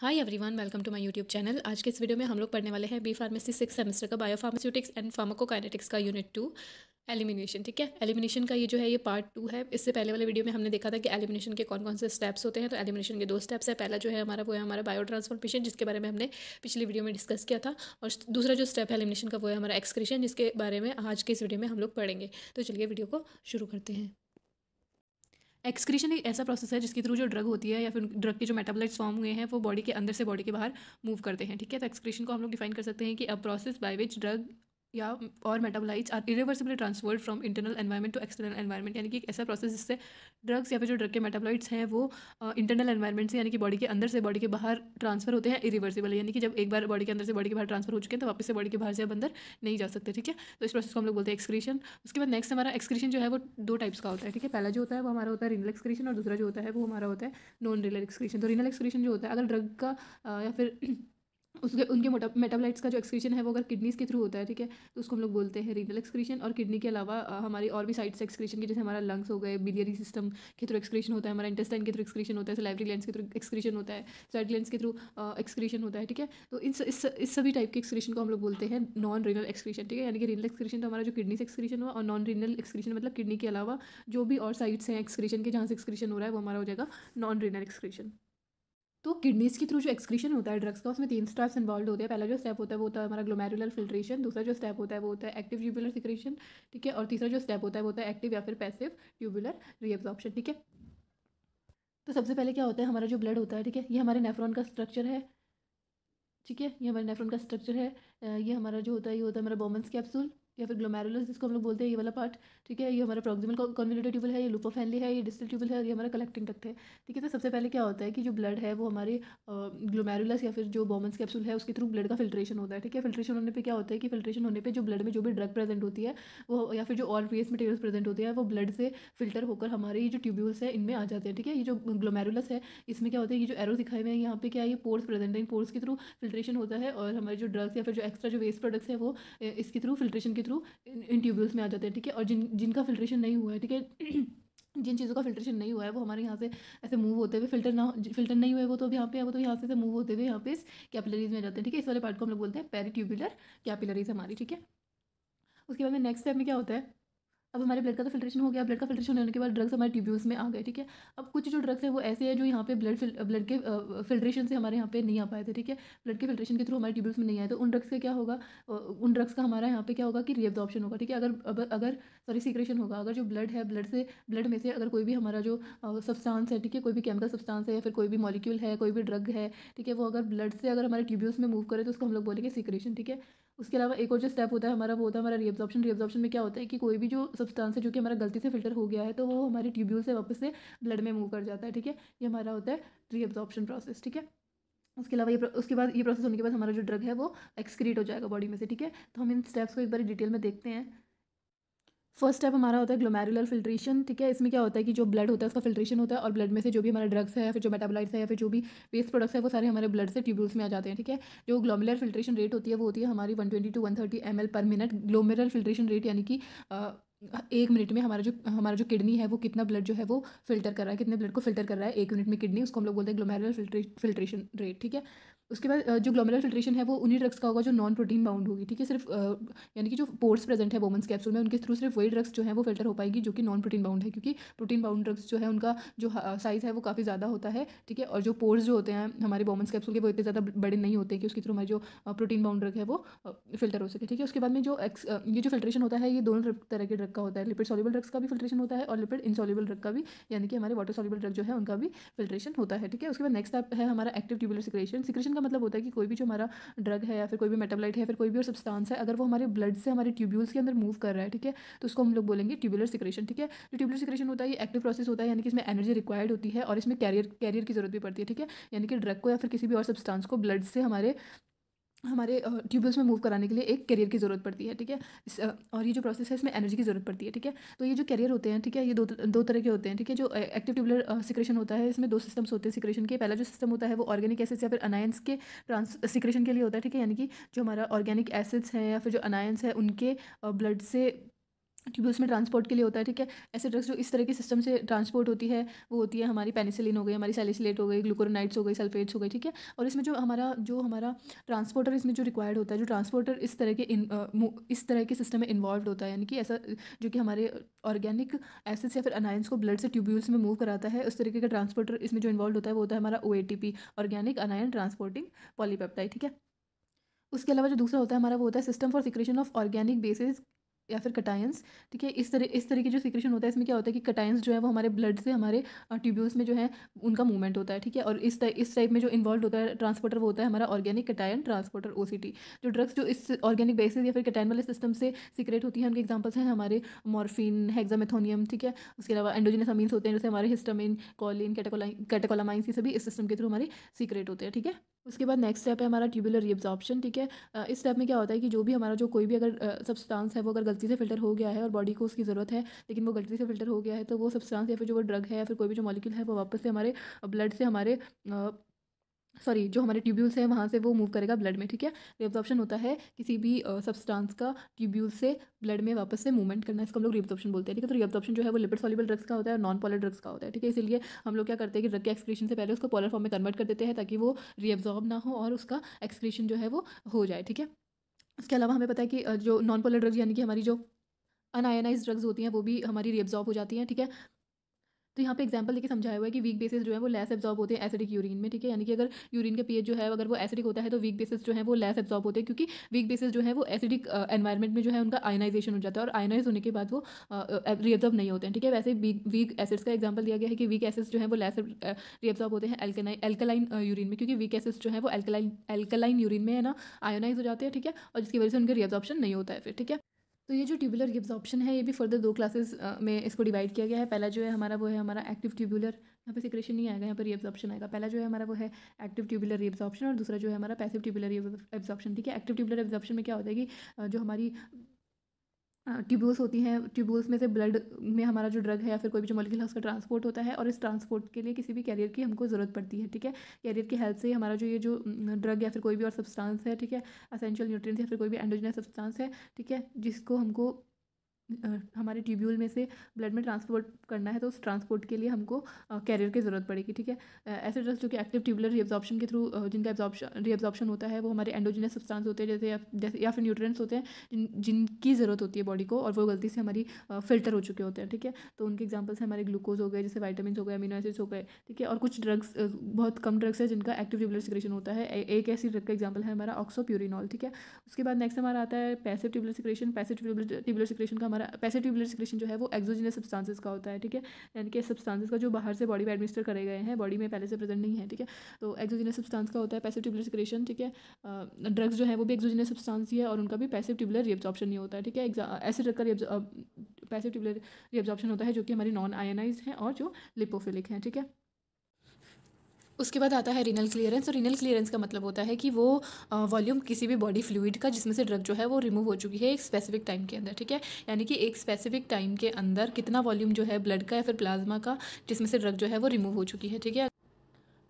hi everyone welcome to my YouTube channel आज के इस वीडियो में हम लोग पढ़ने वाले हैं बी फार्मेसी सिक्स सेमेस्टर का बायोफार्मास्यूटिक्स एंड फार्माकोकाइनेटिक्स का यूनिट टू एलिमिनेशन ठीक है एलिमिनेशन का ये जो है ये पार्ट टू है इससे पहले वाले वीडियो में हमने देखा था कि एलिमिनेशन के कौन कौन से स्टेप्स होते हैं तो एलिमिनेशन के दो स्टेप्स है पहला जो है हमारा वो है हमारा बायो ट्रांसफॉर्मेशन जिसके बारे में हमने पिछली वीडियो में डिस्कस किया था और दूसरा जो स्टेप है एलिमिनेशन का वो है हमारा एक्सक्रीशन जिसके बारे में आज के इस वीडियो में हम लोग पढ़ेंगे तो चलिए वीडियो को शुरू करते हैं एक्सक्रीशन एक ऐसा प्रोसेस है जिसके थ्रू जो ड्रग होती है या फिर ड्रग के जो मेटाबोलाइट्स फॉर्म हुए हैं वो बॉडी के अंदर से बॉडी के बाहर मूव करते हैं ठीक है तो एक्सक्रीशन को हम लोग डिफाइन कर सकते हैं कि a process by which drug या और metabolites are irreversibly transferred from internal environment to external environment यानी कि एक ऐसा प्रोसेस जिससे ड्रग्स या फिर जो ड्रग के मेटाबोलाइट्स हैं वो इंटरनल uh, एनवायरनमेंट से यानी कि बॉडी के अंदर से बॉडी के बाहर ट्रांसफर होते हैं इरिवर्सिबल यानी कि जब एक बार बॉडी के अंदर से बॉडी के बाहर ट्रांसफर हो चुके हैं तो वापस से बॉडी के बाहर से अब अंदर नहीं जा सकते ठीक है तो इस प्रोसेस को हम लोग बोलते हैं एक्सक्रीशन उसके बाद नेक्स्ट हमारा एक्सक्रीशन जो है वो दो टाइप्स का होता है ठीक है पहला जो होता है वो हमारा होता है रिनल एक्सक्रीशन और दूसरा जो होता है वो हमारा होता है नॉन रिनल एक्सक्रीशन तो रिनल एक्सक्रीशन जो होता है अगर ड्रग का uh, या फिर उसके उनके मेटाबोलाइट्स का जो एक्सक्रीशन है वो अगर किडनीज़ के थ्रू होता है ठीक है तो उसको हम लोग बोलते हैं रीनल एक्सक्रीशन और किडनी के अलावा हमारी और भी साइड्स से एक्सक्रीशन की जैसे हमारा लंग्स हो गए बिलियरी सिस्टम के थ्रू एक्सक्रीशन होता है हमारा इंटेस्टाइन के थ्रू एक्सक्रीशन होता है सलाइवरी ग्लैंड्स के थ्रू एक्सक्रीशन होता है साइड ग्लैंड्स के थ्रू एक्सक्रीशन होता है ठीक है तो इन इस इस सभी टाइप के एक्सक्रीशन को हम लोग बोलते हैं नॉन रीनल एक्सक्रीशन ठीक है यानी कि रीनल एक्सक्रीशन तो हमारा जो किडनी से एक्सक्रीशन हुआ और नॉन रीनल एक्सक्रीशन मतलब किडनी के अलावा जो भी और साइड्स हैं एक्सक्रीशन के जहाँ से एक्सक्रीशन हो रहा है वो हमारा हो जाएगा नॉन रीनल एक्सक्रीशन तो किडनीज़ के थ्रू जो एक्सक्रीशन होता है ड्रग्स का उसमें तीन स्टेप्स इन्वॉल्व होते हैं पहला जो स्टेप होता है वो होता है हमारा ग्लोमेरुलर फिल्ट्रेशन दूसरा जो स्टेप होता है वो होता है एक्टिव ट्यूबुलर सिक्रेशन ठीक है और तीसरा जो स्टेप होता है वो होता है एक्टिव या फिर पैसिव ट्यूबुलर रीअब्जॉर्प्शन ठीक है तो सबसे पहले क्या होता है हमारा जो ब्लड होता है ठीक है ये हमारे नेफ्रॉन का स्ट्रक्चर है ठीक है ये हमारे नेफ्रॉन का स्ट्रक्चर है ये हमारा जो होता है ये होता है हमारा बोमन्स कैप्सूल या फिर ग्लोमेरुलस जिसको हम लोग बोलते हैं ये वाला पार्ट ठीक है ये हमारा प्रॉक्सिमल कॉन्विलेटर ट्यूबल है ये लूपो फैनली है ये डिस्टल ट्यूबल है और ये हमारा कलेक्टिंग डक्ट है ठीक है तो सबसे पहले क्या होता है कि जो ब्लड है वो हमारे ग्लोमेरुलस या फिर जो बॉमन्स कैप्सूल है उसके थ्रू ब्लड का फिल्ट्रेशन होता है ठीक है फिल्ट्रेशन होने पर क्या होता है कि फिल्ट्रेशन होने पर जो ब्लड में जो भी ड्रग प्रेजेंट होती है वो या फिर जो और वेस्ट मटेरियल प्रेजेंट होते हैं वो ब्लड से फिल्टर होकर हमारे ये जो ट्यूब्यूल्स है इनमें आ जाते हैं ठीक है ये जो ग्लोमेरुलस है इसमें क्या होता है ये जो एरो दिखाए हुए हैं यहाँ पे क्या है ये पोर्स प्रेजेंट है इन पोर्स के थ्रू फिल्ट्रेशन होता है और हमारे जो ड्रग्स या फिर जो एक्स्ट्रा जो वेस्ट प्रोडक्ट्स है वो इसके थ्रू फिल्ट्रेशन के थ्रू इन ट्यूबवेल्स में आ जाते हैं ठीक है और जिन जिनका फिल्ट्रेशन नहीं हुआ है ठीक है जिन चीज़ों का फिल्ट्रेशन नहीं हुआ है वो हमारे यहाँ से ऐसे मूव होते हुए फिल्टर ना फिल्टर नहीं हुए वो तो यहाँ पे वो तो यहाँ से मूव होते हुए यहाँ पे इस कैपिलरीज में जाते हैं ठीक है इस वाले पार्ट को हम लोग बोलते हैं पेरी ट्यूबुलर कैपिलरीज हमारी ठीक है उसके बाद में नेक्स्ट स्टेप में क्या होता है अब हमारे ब्लड का तो फिल्ट्रेशन हो गया ब्लड का फिल्ट्रेशन होने के बाद ड्रग्स हमारे ट्यूब्यूल्स में आ गए ठीक है अब कुछ जो ड्रग्स हैं वो ऐसे हैं जो यहाँ पे ब्लड ब्लड के फिल्ट्रेशन से हमारे यहाँ पे नहीं आ पाए थे ठीक है ब्लड के फिल्ट्रेशन के थ्रू हमारे ट्यूब्यूल्स में नहीं आए तो उन ड्रग्स का क्या होगा उन ड्रग्स का हमारा यहाँ पे क्या होगा कि रिएब्जॉर्प्शन होगा ठीक है अगर अगर सॉरी सीक्रेशन होगा अगर जो ब्लड है ब्लड से ब्लड में से अगर कोई भी हमारा जो सब्सटांस है ठीक है कोई भी केमिकल सब्सटांस है या फिर कोई भी मॉलिक्यूल है कोई भी ड्रग है ठीक है वो अगर ब्लड से अगर हमारे ट्यूब्यूल्स में मूव करे तो उसको हम लोग बोलेंगे सीक्रेशन ठीक है उसके अलावा एक और जो स्टेप होता है हमारा वो होता है हमारा रीअब्जॉर्प्शन रीअब्जॉर्प्शन में क्या होता है कि कोई भी जो सब्सटेंस है जो कि हमारा गलती से फिल्टर हो गया है तो वो हमारे ट्यूब्यूल से वापस से ब्लड में मूव कर जाता है ठीक है ये हमारा होता है रीअब्जॉर्प्शन प्रोसेस ठीक है उसके अलावा ये उसके बाद ये प्रोसेस होने के बाद हमारा जो ड्रग है वो एक्सक्रीट हो जाएगा बॉडी में से ठीक है तो हम इन स्टेप्स को एक बार डिटेल में देखते हैं फर्स्ट स्टेप हमारा होता है ग्लोमेरुलर फिल्ट्रेशन ठीक है इसमें क्या होता है कि जो ब्लड होता है उसका फिल्ट्रेशन होता है और ब्लड में से जो भी हमारे ड्रग्स है फिर जो मेटाबोलाइट्स है या फिर जो भी वेस्ट प्रोडक्ट्स है वो सारे हमारे ब्लड से ट्यूब्यूल्स में आ जाते हैं ठीक है जो ग्लोमेरुलर फिल्ट्रेशन रेट होती है वो होती है हमारी one twenty to one thirty M L per minute glomerular filtration rate यानी कि एक मिनट में हमारा जो हमारा जो किडनी है वो कितना ब्लड जो है वो फिल्टर कर रहा है कितने ब्लड को फिल्टर कर रहा है एक मिनट में किडनी उसको हम लोग बोलते हैं ग्लोमेरुलर फिल्ट्रेशन रेट ठीक है उसके बाद जो ग्लोमेरुलर फिल्ट्रेशन है वो उन्हीं ड्रग्स का होगा जो नॉन प्रोटीन बाउंड होगी ठीक है सिर्फ यानी कि जो पोर्स प्रेजेंट है वोमेंस कैप्सूल में उनके थ्रू सिर्फ वही ड्रग्स जो है वो फिल्टर हो पाएगी जो कि नॉन प्रोटीन बाउंड है क्योंकि प्रोटीन बाउंड ड्रग्स जो है उनका जो साइज़ है वो काफ़ी ज़्यादा होता है ठीक है और जो पोर्स जो होते हैं हमारे वोमेंस कैप्सूल के वो इतने ज़्यादा बड़े नहीं होते कि उसके थ्रू हमारे जो प्रोटीन बाउंड ड्रग है वो फिल्टर हो सके ठीक है उसके बाद में जो एक्स ये जो फिल्ट्रेशन होता है ये दोनों तरह के ड्रग का होता है लिपिड सॉल्यूबल ड्रग्स का भी फिल्ट्रेशन होता है और लिपिड इनसॉल्यूबल ड्रग का भी यानी कि हमारे वाटर सॉल्यूबल ड्रग जो है उनका भी फिल्ट्रेशन होता है ठीक है उसके बाद नेक्स्ट स्टेप है हमारा एक्टिव ट्यूबुलर सिक्रेशन सिक्रेशन का मतलब होता है कि कोई भी जो हमारा ड्रग है या फिर कोई भी मेटाबलाइट है या फिर कोई भी और सब्सटेंस है अगर वो हमारे ब्लड से हमारे ट्यूब्यूल्स के अंदर मूव कर रहा है ठीक है तो उसको हम लोग बोलेंगे ट्यूबुलर सिक्रेशन ठीक है जो ट्यूबुलर सिक्रेशन होता है ये एक्टिव प्रोसेस होता है यानी कि इसमें एनर्जी रिक्वायर्ड होती है और इसमें कैरियर कैरियर की जरूरत भी पड़ती है ठीक है यानी कि ड्रग को या फिर किसी भी और सब्सटेंस को ब्लड से हमारे हमारे ट्यूबवेल्स में मूव कराने के लिए एक करियर की ज़रूरत पड़ती है ठीक है और ये जो प्रोसेस है इसमें एनर्जी की ज़रूरत पड़ती है ठीक है तो ये जो करियर होते हैं ठीक है ये दो दो तरह के होते हैं ठीक है जो एक्टिव ट्यूबलर सिक्रेशन होता है इसमें दो सिस्टम्स होते हैं सिक्रेशन के पहला जो सिस्टम होता है वो ऑर्गेनिक एसिड्स या फिर अनायंस के ट्रांस सिक्रेशन के लिए होता है ठीक है यानी कि जो हमारा ऑर्गेनिक एसिड्स हैं या फिर जो अनायंस है उनके ब्लड से क्योंकि उसमें ट्रांसपोर्ट के लिए होता है ठीक है ऐसे ड्रग्स जो इस तरह के सिस्टम से ट्रांसपोर्ट होती है वो होती है हमारी पेनिसिलिन हो गई हमारी सेलिसिलेट हो गई ग्लूकोनाइट्स हो गई सल्फेट्स हो गई ठीक है और इसमें जो हमारा जो हमारा ट्रांसपोर्टर इसमें जो रिक्वायर्ड होता है जो ट्रांसपोर्टर इस तरह के इन, आ, इस तरह के सिस्टम में इन्वॉल्व होता है यानी कि ऐसा जो कि हमारे ऑर्गेनिक एसिड्स या फिर अनायंस को ब्लड से ट्यूब्यूल्स में मूव कराता है उस तरीके का ट्रांसपोर्टर इसमें जो इन्वॉल्व होता है वो होता है हमारा O organic anion transporting polypeptide ठीक है उसके अलावा जो दूसरा होता है हमारा वो होता है system for secretion of organic bases या फिर कटायंस ठीक है इस तरह इस तरह की जो सिक्रेशन होता है इसमें क्या होता है कि कटायंस जो है वो हमारे ब्लड से हमारे ट्यूब्यूल्स में जो है उनका मूवमेंट होता है ठीक है और इस टाइप इस टाइप में जो इन्वॉल्व होता है ट्रांसपोर्टर वो होता है हमारा ऑर्गेनिक कटायन ट्रांसपोर्टर ओ जो ड्रग्स जो इस ऑर्गेनिक बेसिस या फिर कटायन वाले सिस्टम से सिक्रेट होती है उनके एग्जाम्पल्स हैं हमारे मॉर्फिन हैगजामेथोनियम ठीक है उसके अलावा एंडोजिनस अमीन्स होते हैं जैसे हमारे हिस्टामिन कॉलिन कैटाकोलाइन कैटाकोलामाइंस ये सभी इस सिस्टम के थ्रू हमारे सीक्रेट होते हैं ठीक है उसके बाद नेक्स्ट स्टेप है हमारा ट्यूबुलर रिब्जॉर्प्शन ठीक है इस स्टेप में क्या होता है कि जो भी हमारा जो कोई भी अगर सब्सटेंस है वो अगर गलती से फिल्टर हो गया है और बॉडी को उसकी ज़रूरत है लेकिन वो गलती से फिल्टर हो गया है तो वो सब्सटेंस या फिर जो वो ड्रग है या फिर कोई भी जो मॉलिक्यूल है वो वापस से हमारे ब्लड से हमारे सॉरी जो हमारे ट्यूब्यूल्स हैं वहाँ से वो मूव करेगा ब्लड में ठीक है रिब्जॉर्प्शन तो होता है किसी भी सब्सटेंस का ट्यूब्यूल से ब्लड में वापस से मूवमेंट करना इसको हम लोग रिब्जॉर्प्शन बोलते हैं ठीक है तो रिब्जॉर्प्शन जो है वो लिपिड सॉलिबल ड्रग्स का होता है और नॉन पॉलर ड्रग्स का होता है ठीक है इसलिए हम लोग क्या करते हैं कि ड्रग के एक्सक्रीशन से पहले उसको पॉलर फॉर्म में कन्वर्ट कर देते हैं ताकि वो रीअब्जॉर्ब ना हो और उसका एक्सक्रीशन जो है वो हो जाए ठीक है इसके अलावा हमें पता है कि जो नॉन पॉलर ड्रग्स यानी कि हमारी जो अनआयनाइज ड्रग्स होती हैं वो भी हमारी रीअब्जॉर्ब हो जाती हैं ठीक है तो यहाँ पे एग्जाम्पल देखिए समझाया हुआ है कि वीक बेसिस जो है वो लेस एब्जॉर्ब होते हैं एसिडिक यूरिन में ठीक है यानी कि अगर यूरिन का पीएच जो है अगर वो एसिडिक होता है तो वीक बेसिस जो है वो लेस एब्जॉर्ब होते हैं क्योंकि वीक बेसिस जो है वो एसिडिक एनवायरमेंट में जो है उनका आयनाइजेशन हो जाता है और आयनाइज होने के बाद वो रीअब्जॉर्ब नहीं होते हैं ठीक है वैसे वीक एसिड्स का एग्जाम्पल दिया गया है कि वीक एसिड्स जो है वो लेस रीअब्जॉर्ब होते हैं एल्कलाइन यूरिन में क्योंकि वीक एसिड्स जो है वो एल्कलाइन एल्कलाइन यूरिन में है ना आयोनाइज हो जाते हैं ठीक है और जिसकी वजह से उनके रीअब्जॉर्प्शन नहीं होता है फिर ठीक है तो ये जो ट्यूबुलर गिब्स ऑप्शन है ये भी फर्दर दो क्लासेस में इसको डिवाइड किया गया है पहला जो है हमारा वो है हमारा एक्टिव ट्यूबुलर यहाँ पे सिक्रेशन नहीं आएगा यहाँ पर रिब्स ऑप्शन आएगा पहला जो है हमारा वो है एक्टिव ट्यूबुलर रिब्स ऑप्शन और दूसरा जो है हमारा पैसिव ट्यूबुलर एब्जॉप्शन ठीक है एक्टिव ट्यूबुलर एब्जॉप्शन में क्या होता है कि जो हमारी ट्यूबल्स होती हैं ट्यूबल्स में से ब्लड में हमारा जो ड्रग है या फिर कोई भी जो मॉलिक्यूल है उसका ट्रांसपोर्ट होता है और इस ट्रांसपोर्ट के लिए किसी भी कैरियर की हमको ज़रूरत पड़ती है ठीक है कैरियर की हेल्प से हमारा जो ये जो ड्रग या फिर कोई भी और सब्सटेंस है ठीक है असेंशियल न्यूट्रिएंट्स या फिर कोई भी एंडोजनस सब्सटेंस है ठीक है जिसको हमको हमारे ट्यूब्यूल में से ब्लड में ट्रांसपोर्ट करना है तो उस ट्रांसपोर्ट के लिए हमको कैरियर की ज़रूरत पड़ेगी ठीक है ऐसे ड्रग्स जो कि एक्टिव ट्यूबुलर रीअब्जॉर्प्शन के थ्रू जिनका एब्जॉर्प्शन होता है वो हमारे एंडोजिनस सब्सटेंस होते हैं जैसे या, फिर न्यूट्रेंट्स होते हैं जिन जिनकी ज़रूरत होती है बॉडी को और वो गलती से हमारी फिल्टर हो चुके होते हैं ठीक है तो उनके एग्जाम्पल्स हमारे ग्लूकोज हो गए जैसे वाइटामिन हो गए अमीनो एसिड्स हो गए ठीक है और कुछ ड्रग्स बहुत कम ड्रग्स है जिनका एक्टिव ट्यूबुलर सिक्रेशन होता है एक ऐसी ड्रग का एग्जाम्पल है हमारा ऑक्सोप्यूरिनॉल ठीक है उसके बाद नेक्स्ट हमारा आता है passive tubular secretion passive tubular secretion का हमारा पैसे ट्यूबलर सिक्रेशन जो है वो एक्जोजिनस सब्सटेंसेस का होता है ठीक है यानी कि सब्सटेंसेस का जो बाहर से बॉडी में एडमिनिस्टर करे गए हैं बॉडी में पहले से प्रेजेंट नहीं है ठीक है तो एक्जोजिनस सब्सटेंस का होता है पैसे ट्यूबलर सिक्रेशन ठीक है ड्रग्स जो है वो भी एक्जोजिनस सब्सटेंस ही है और उनका भी पैसे ट्यूबुलर रिएब्जॉर्प्शन नहीं होता है ठीक है ऐसे ड्रग का पैसे ट्यूबुलर रिएब्जॉर्प्शन होता है जो कि हमारी नॉन आयनाइज है और जो लिपोफिलिक है ठीक है उसके बाद आता है रिनल क्लियरेंस और रिनल क्लियरेंस का मतलब होता है कि वो वॉल्यूम किसी भी बॉडी फ्लूड का जिसमें से ड्रग जो है वो रिमूव हो चुकी है एक स्पेसिफिक टाइम के अंदर ठीक है यानी कि एक स्पेसिफिक टाइम के अंदर कितना वॉल्यूम जो है ब्लड का या फिर प्लाज्मा का जिसमें से ड्रग जो है वो रिमूव हो चुकी है ठीक है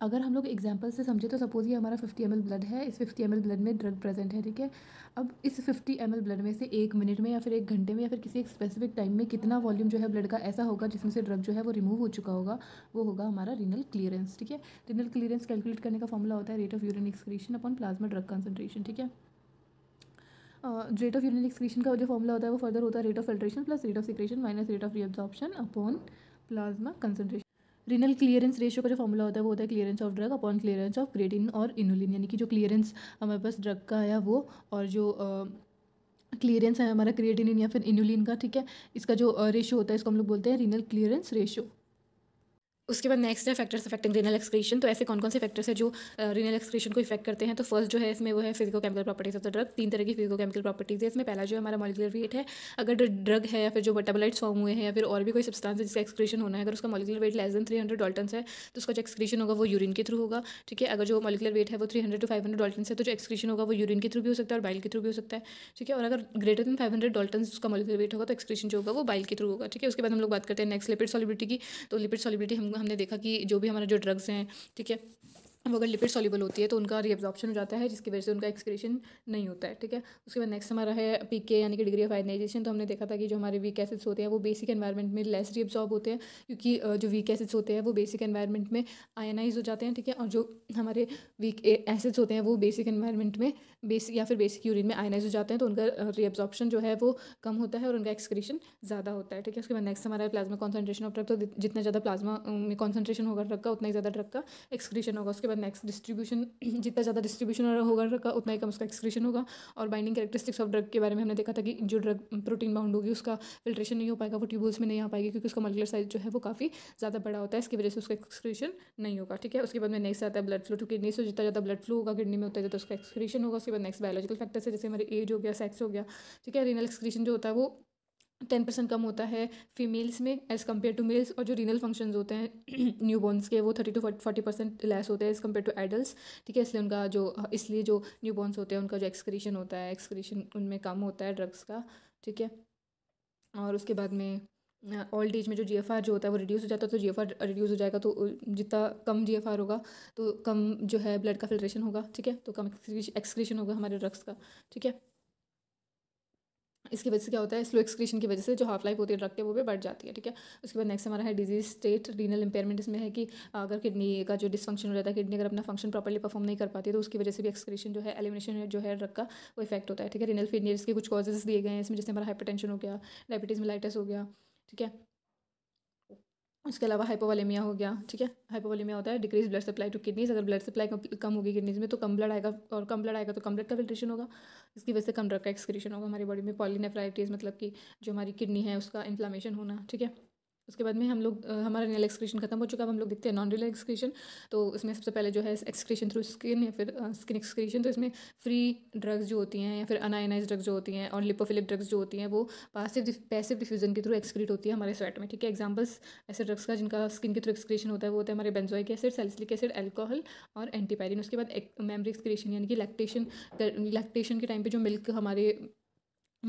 अगर हम लोग एग्जाम्पल से समझे तो सपोज़ ये हमारा फिफ्टी एम ब्लड है इस फिफ्टी एम ब्लड में ड्रग प्रेजेंट है ठीक है अब इस फिफ्टी एम ब्लड में से एक मिनट में या फिर एक घंटे में या फिर किसी एक स्पेसिफिक टाइम में कितना वॉल्यूम जो है ब्लड का ऐसा होगा जिसमें से ड्रग जो है वो रिमूव हो चुका होगा वो होगा हमारा रिनल क्लियरेंस ठीक है रिनल क्लियरेंस कैलकुलेट करने का फॉर्मूला होता है rate of urine excretion upon plasma drug concentration ठीक है रेट ऑफ यूरिन एक्सक्रीशन का जो फॉर्मूला होता है वो फर्दर होता है rate of filtration plus rate of secretion minus rate of reabsorption upon plasma concentration renal clearance ratio का जो फॉर्मूला होता है वो होता है clearance of drug upon clearance of creatinine और इनुलिन यानी कि जो क्लियरेंस हमारे पास ड्रग का आया वो और जो क्लियरेंस है हमारा क्रिएटिनिन या फिर इनुलिन का ठीक है इसका जो रेशियो होता है इसको हम लोग बोलते हैं रिनल क्लियरेंस रेशियो उसके बाद नेक्स्ट है फैक्टर्स अफेक्टिंग रीनल एक्सक्रीशन तो ऐसे कौन कौन से फैक्टर्स हैं जो रीनल एक्सक्रीशन को इफेक्ट करते हैं तो फर्स्ट जो है इसमें वो है physico chemical properties of the drug तीन तरह की फिजिको केमिकल प्रॉपर्टीज है इसमें पहला जो है हमारा मॉलिकुलर वेट है अगर ड्रग है या फिर जो मेटाबोलाइट्स फॉर्म हुए हैं या फिर और भी कोई सब्सटेंस जिसका एक्सक्रीशन होना है अगर उसका molecular weight less than three hundred dalton है तो उसका जो एक्सक्रीशन होगा वो यूरिन के थ्रू होगा ठीक है अगर जो मॉलिकुलर वेट है वो three hundred to five hundred daltons है तो जो एक्सक्रीशन होगा वो यूरिन के थ्रू भी हो सकता है और बाइल के थ्रू भी हो सकता है ठीक है और अगर greater than five hundred dalton उसका मॉलिकुलर वेट होगा तो एक्सक्रीशन जो होगा वो बाइल के थ्रू होगा ठीक है उसके बाद हम लोग बात करते हैं नेक्स्ट लिपिड सॉलिबिलिटी की तो लिपिड सॉलिबिलिटी हम हमने देखा कि जो भी हमारे जो ड्रग्स हैं ठीक है वो अगर लिपिड सॉल्यूबल होती है तो उनका रीअब्जॉर्प्शन हो जाता है जिसकी वजह से उनका एक्सक्रेशन नहीं होता है ठीक है उसके बाद नेक्स्ट हमारा है पी के यानी कि डिग्री ऑफ आयनाइजेशन तो हमने देखा था कि जो हमारे वीक एसिड्स होते हैं वो बेसिक एनवायरनमेंट में लेस रीअब्जॉर्ब होते हैं क्योंकि जो वीक एसिड्स होते हैं वो बेसिक एनवायरनमेंट में आयनाइज हो जाते हैं ठीक है और जो हमारे वीक एसिड्स होते हैं वो बेसिक एनवायरनमेंट में बेसिक या फिर बेसिक यूरिन में आयनाइज हो जाते हैं तो उनका रीअब्जॉर्प्शन जो है वो कम होता है और उनका एक्सक्रेशन ज़्यादा होता है ठीक है उसके बाद नेक्स्ट हमारा प्लाज्मा कॉन्सेंट्रेशन ऑफ ड्रग तो जितना ज़्यादा प्लाज्मा में कॉन्सेंट्रेशन होगा ड्रग का उतना ही ज़्यादा ड्रग का एक्सक्रेशन होगा उसके बाद नेक्स्ट डिस्ट्रीब्यूशन जितना ज़्यादा डिस्ट्रीब्यूशन होगा ड्रग का उतना ही कम उसका एक्सक्रीशन होगा और बाइंडिंग कैरेक्टरिस्टिक्स ऑफ ड्रग के बारे में हमने देखा था कि जो ड्रग प्रोटीन बाउंड होगी उसका फिल्ट्रेशन नहीं हो पाएगा वो ट्यूबल्स में नहीं आ पाएगी क्योंकि उसका मल्कुलर साइज जो है वो काफ़ी ज़्यादा बड़ा होता है इसकी वजह से उसका एक्सक्रीशन नहीं होगा ठीक है उसके बाद में नेक्स्ट आता है ब्लड फ्लो टू किडनी से जितना ज़्यादा ब्लड फ्लो होगा किडनी में उतना है उसका एक्सक्रीशन होगा उसके बाद नेक्स्ट बायोलॉजिकल फैक्टर्स है जैसे हमारे एज हो गया सेक्स हो गया ठीक है रीनल एक्सक्रीशन जो होता है वो टेन परसेंट कम होता है फीमेल्स में एज़ कम्पेयर टू मेल्स और जो रीनल फंक्शंस होते हैं न्यू बॉर्नस के वो thirty to forty percent less होते हैं एज़ कम्पेयर टू एडल्ट ठीक है इसलिए उनका जो इसलिए जो न्यू बॉर्नस होते हैं उनका जो एक्सक्रीशन होता है एक्सक्रीशन उनमें कम होता है ड्रग्स का ठीक है और उसके बाद में ओल्ड एज में जो जी जो होता है वो रिड्यूस हो जाता है तो जी रिड्यूस हो जाएगा तो जितना कम जी होगा तो कम जो है ब्लड का फिल्ट्रेशन होगा ठीक है तो कम एक्सक्रीशन होगा हमारे ड्रग्स का ठीक है इसकी वजह से क्या होता है स्लो एक्सक्रीशन की वजह से जो हाफ लाइफ होती है ड्रग के वो भी बढ़ जाती है ठीक है उसके बाद नेक्स्ट हमारा है डिजीज स्टेट रीनल इंपेयरमेंट इसमें है कि अगर किडनी का जो डिसफंक्शन हो जाता है किडनी अगर अपना फंक्शन प्रॉपरली परफॉर्म नहीं कर पाती तो उसकी वजह से भी एक्सक्रीशन जो है एलिमिनेशन जो है ड्रग का वो इफेक्ट होता है ठीक है रीनल फिडनीस इसके कुछ कॉजेज दिए गए हैं इसमें जैसे हमारा हाइपर हो गया डायबिटीज़ मिलाइटस हो गया ठीक है उसके अलावा हाइपोवालेमिया हो गया ठीक है हाइपोवालेमिया होता है decrease blood supply to kidneys अगर ब्लड सप्लाई कम होगी किडनीज में तो कम ब्लड आएगा और कम ब्लड आएगा तो कम ब्लड का फिल्ट्रेशन होगा इसकी वजह से कम ड्रग का एक्सक्रीशन होगा हमारी बॉडी में पॉलीनेफ्राइटिस मतलब कि जो हमारी किडनी है उसका इन्फ्लामेशन होना ठीक है उसके बाद में हम लोग हमारा रिनल एक्सक्रीशन खत्म हो चुका है अब हम लोग देखते हैं नॉन रिनल एक्सक्रीशन तो इसमें सबसे पहले जो है एक्सक्रीशन थ्रू स्किन या फिर स्किन एक्सक्रीशन तो इसमें फ्री ड्रग्स जो होती हैं या फिर अनाइनाइज ड्रग्स जो होती हैं और लिपोफिलिक ड्रग्स जो होती हैं वो पासिव पैसिव डिफ्यूजन के थ्रू एक्सक्रीट होती है हमारे स्वेट में ठीक है एग्जाम्पल्स ऐसे ड्रग्स का जिनका स्किन के थ्रू एक्सक्रीशन होता है वो होता है हमारे benzoic acid salicylic acid alcohol और एंटीपायरिन उसके बाद मेमरी एक्सक्रीशन यानी कि लैक्टेशन लैक्टेशन के टाइम पर जो मिल्क हमारे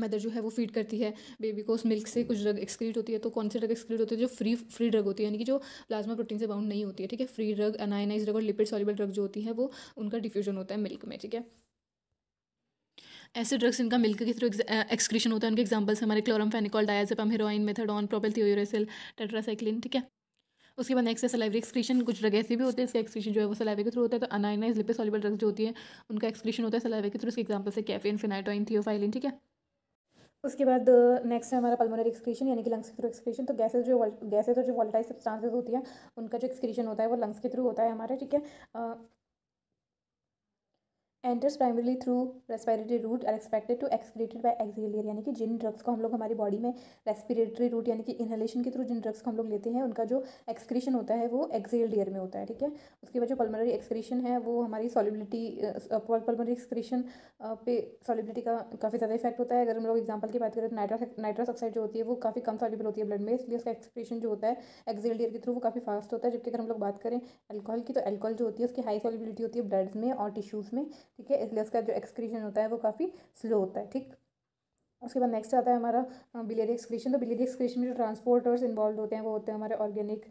मदर जो है वो फीड करती है बेबी को उस मिल्क से कुछ ड्रग एक्सक्रीट होती है तो कौन सी ड्रग एक्सक्रीट होती है जो फ्री फ्री ड्रग होती है यानी कि जो प्लाज्मा प्रोटीन से बाउंड नहीं होती है ठीक है फ्री ड्रग अनाइनाइज ड्रग और लिपिड सॉलिबल ड्रग जो होती है वो उनका डिफ्यूजन होता है मिल्क में ठीक है ऐसे ड्रग्स इनका मिल्क के थ्रू एक्सक्रीशन होता है उनके एग्जाम्पल्स हमारे chloramphenicol diazepam heroin methadone propylthiouracil tetracycline ठीक है उसके बाद नेक्स्ट है सलाइवरी एक्सक्रीशन कुछ ड्रग ऐसे भी होते हैं इसका एक्सक्रीशन जो है वो सलाइवे के थ्रू होता है तो अनाइनाइज लिपिड सॉलिबल ड्रग्स जो होती है उनका एक्सक्रीशन होता है सलाइवे के थ्रू उसके एग्जाम्पल से कैफिन फिनाइटोइन थियोफाइलिन ठीक है उसके बाद नेक्स्ट है हमारा पल्मोनरी एक्सक्रीशन यानी कि लंग्स के थ्रू एक्सक्रीशन तो गैसेज जो गैसेज और जो वॉल्टाइज सब्सटेंसेस होती हैं उनका जो एक्सक्रीशन होता है वो लंग्स के थ्रू होता है हमारे ठीक है enters primary through respiratory route are expected to excreted by exhalation यानी कि जिन ड्रग्स को हम लोग हमारी बॉडी में रेस्पिरेटरी रूट यानी कि इनहेलेशन के थ्रू जिन ड्रग्स को हम लोग लेते हैं उनका जो एक्सक्रीशन होता है वो एक्सहेलियर में होता है ठीक है उसके बाद जो पल्मोनरी एक्सक्रीशन है वो हमारी सॉलिबिलिटी पल्मोनरी एक्सक्रीशन पे सॉलिबिलिटी का काफ़ी ज़्यादा इफेक्ट होता है अगर हम लोग एग्जाम्पल की बात करें तो नाइट्रस नाइट्रस ऑक्साइड जो होती है वो काफ़ी कम सॉलिबल होती है ब्लड में इसलिए उसका एक्सक्रीशन जो होता है एक्जेलियर के थ्रू वो काफ़ी फास्ट होता है जबकि अगर हम लोग बात करें एल्कोहल की तो एल्कोहल जो होती है उसकी हाई सॉलिबिलिटी होती है ब्लड्स में और टिश्यूज़ में ठीक है इसलिए उसका जो एक्सक्रीशन होता है वो काफ़ी स्लो होता है ठीक उसके बाद नेक्स्ट आता है हमारा बिलेरी एक्सक्रीशन तो बिलेरी एक्सक्रीशन में जो ट्रांसपोर्टर्स इन्वॉल्व होते हैं वो होते हैं हमारे ऑर्गेनिक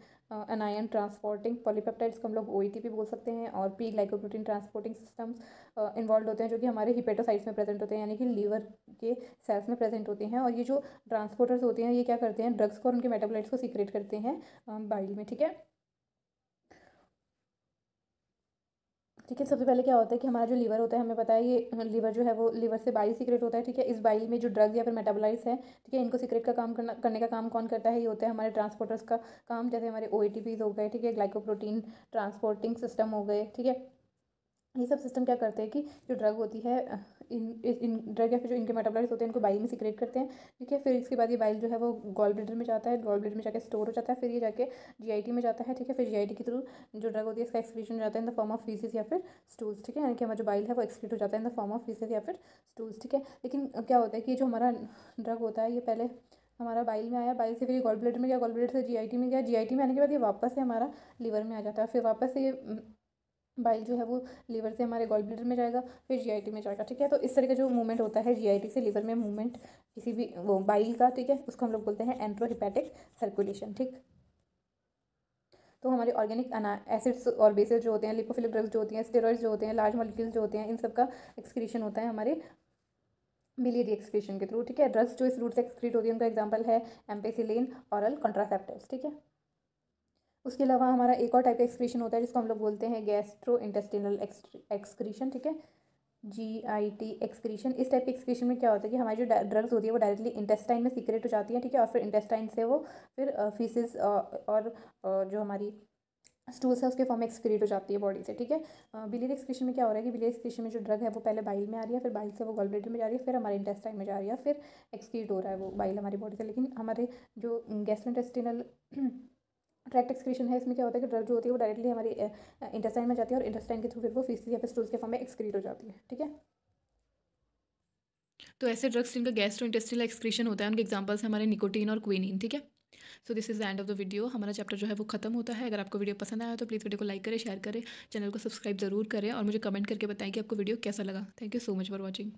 अनायन ट्रांसपोर्टिंग पॉलीपेप्टाइड्स को हम लोग ओ e बोल सकते हैं और P glycoprotein transporting systems involve होते हैं जो कि हमारे हिपेटोसाइट्स में प्रेजेंट होते हैं यानी कि लीवर के सेल्स में प्रेजेंट होते हैं और ये जो ट्रांसपोर्टर्स होते हैं ये क्या करते हैं ड्रग्स को और उनके मेटाबोलाइट्स को सीक्रेट करते हैं बाइल में ठीक है ठीक है सबसे पहले क्या होता है कि हमारा जो लीवर होता है हमें पता है ये लीवर जो है वो लीवर से बाइल सीक्रेट होता है ठीक है इस बाइल में जो ड्रग्स या फिर मेटाबोलाइट्स है ठीक है इनको सीक्रेट का काम करना करने का काम कौन करता है ये होता है हमारे ट्रांसपोर्टर्स का काम जैसे हमारे ओ हो गए ठीक है ग्लाइकोप्रोटीन ट्रांसपोर्टिंग सिस्टम हो गए ठीक है ये सब सिस्टम क्या करते हैं कि जो ड्रग होती है इन इन ड्रग या फिर जो इनके मेटाबोलाइट्स होते हैं इनको बाइल में सिक्रेट करते हैं ठीक है फिर इसके बाद ये बाइल जो है वो गॉल ब्लेडर में जाता है गॉल ब्लेडर में जाकर स्टोर हो जाता है फिर ये जाके जीआईटी में जाता है ठीक है फिर जीआईटी के थ्रू जो ड्रग होती है इसका एक्सक्रीशन हो जाता है in the form of faeces या फिर स्टूल्स ठीक है यानी कि हमारा जो बाइल है वो एक्सक्रीट हो जाता है in the form of faeces या फिर स्टूल्स ठीक है लेकिन क्या होता है कि जो हमारा ड्रग होता है ये पहले हमारा बाइल में आया बाइल से फिर ये गॉल ब्लेडर में गया गॉल ब्लेडर से जीआईटी में गया जीआईटी में आने के बाद ये वापस से हमारा लीवर में आ जाता है फिर वापस से ये बाइल जो है वो लीवर से हमारे गॉल ब्लेडर में जाएगा फिर जीआईटी में जाएगा ठीक है तो इस तरह का जो मूवमेंट होता है जीआईटी से लीवर में मूवमेंट किसी भी वो बाइल का ठीक है उसको हम लोग बोलते हैं एंट्रोहिपैटिक सर्कुलेशन ठीक तो हमारे ऑर्गेनिक एसिड्स और बेसिस जो होते हैं लिपोफिलिक ड्रग्स जो होते हैं स्टेरॉइड्स जो होते हैं लार्ज मॉलिक्यूल्स जो होते हैं इन सब का एक्सक्रीशन होता है हमारे बिलियरी एक्सक्रीशन के थ्रू ठीक है ड्रग्स जो इस रूट से एक्सक्रीट होती है उनका एग्जाम्पल है एम्पेसिलिन औरल कॉन्ट्रासेप्टिव्स ठीक है उसके अलावा हमारा एक और टाइप का एक्सक्रीशन होता है जिसको हम लोग बोलते हैं गैस्ट्रो इंटेस्टिनल एक्सक्रीशन ठीक है जी आई टी एक्सक्रीशन इस टाइप के एक्सक्रीशन में क्या होता है कि हमारी जो ड्रग्स होती है वो डायरेक्टली इंटेस्टाइन में सीक्रेट हो जाती है ठीक है और फिर इंटेस्टाइन से वो फिर फीसिस और जो हमारी स्टूल्स है उसके फॉर्म एक्सक्रीट हो जाती है बॉडी से ठीक है बिलियर एक्सक्रीशन में क्या हो रहा है कि बिलियर एक्सक्रीशन में जो ड्रग है वो पहले बाइल में आ रही है फिर बाइल से वो गॉलब्रेटर में जा रही है फिर हमारे इंटेस्टाइन में जा रही है फिर एक्सक्रीट हो रहा है वो बाइल हमारी बॉडी से लेकिन हमारे जो गैस्ट्रो इंटेस्टिनल ट्रैक्ट एक्सक्रीशन है इसमें क्या होता है कि ड्रग जो होती है वो डायरेक्टली हमारी इंटेस्टाइन में जाती है और इंटेस्टाइन के थ्रू फिर वो फीसिस या फिर स्टूल्स के फॉर्म में एक्सक्रीट हो जाती है ठीक है तो ऐसे ड्रग्स जिनका गैस्ट्रो इंटेस्टिनल एक्सक्रीशन होता है उनके एग्जाम्पल्स हमारे निकोटीन और क्वीनिन ठीक है so this is the end of the video हमारा चैप्टर जो है वो खत्म होता है अगर आपको वीडियो पसंद आया तो प्लीज़ वीडियो को लाइक करें शेयर करें चैनल को सब्सक्राइब जरूर करें और मुझे कमेंट करके बताएं कि आपको वीडियो कैसा लगा thank you so much for watching